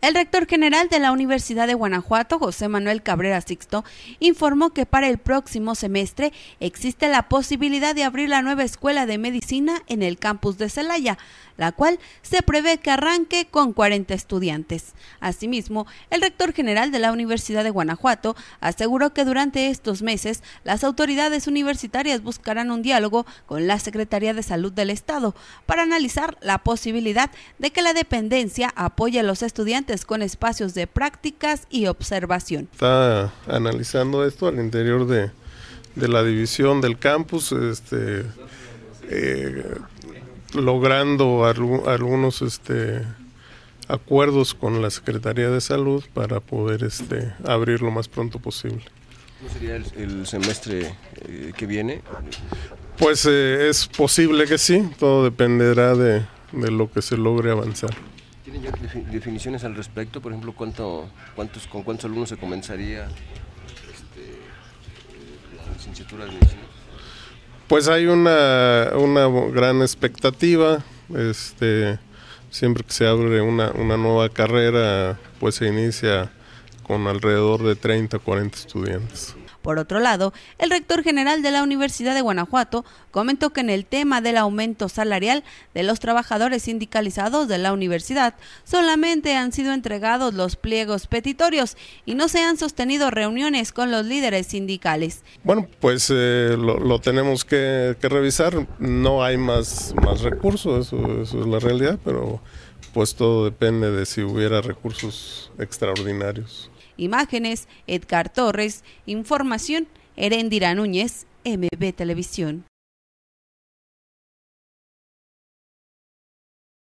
El rector general de la Universidad de Guanajuato, José Manuel Cabrera Sixto, informó que para el próximo semestre existe la posibilidad de abrir la nueva escuela de medicina en el campus de Celaya, la cual se prevé que arranque con 40 estudiantes. Asimismo, el rector general de la Universidad de Guanajuato aseguró que durante estos meses las autoridades universitarias buscarán un diálogo con la Secretaría de Salud del Estado para analizar la posibilidad de que la dependencia apoye a los estudiantes con espacios de prácticas y observación. Está analizando esto al interior de, de la división del campus, este, eh, logrando algunos este, acuerdos con la Secretaría de Salud para poder este, abrir lo más pronto posible. ¿Cómo sería el, semestre eh, que viene? Pues eh, es posible que sí, todo dependerá de, de lo que se logre avanzar definiciones al respecto? Por ejemplo, cuántos, ¿con cuántos alumnos se comenzaría este, la licenciatura de medicina? Pues hay una, una gran expectativa. Este, siempre que se abre una, una nueva carrera, pues se inicia con alrededor de 30 o 40 estudiantes. Por otro lado, el rector general de la Universidad de Guanajuato comentó que en el tema del aumento salarial de los trabajadores sindicalizados de la universidad, solamente han sido entregados los pliegos petitorios y no se han sostenido reuniones con los líderes sindicales. Bueno, pues eh, lo, tenemos que, revisar, no hay más, más recursos, eso, eso es la realidad, pero pues todo depende de si hubiera recursos extraordinarios. Imágenes, Edgar Torres, información, Herendira Núñez, MB Televisión.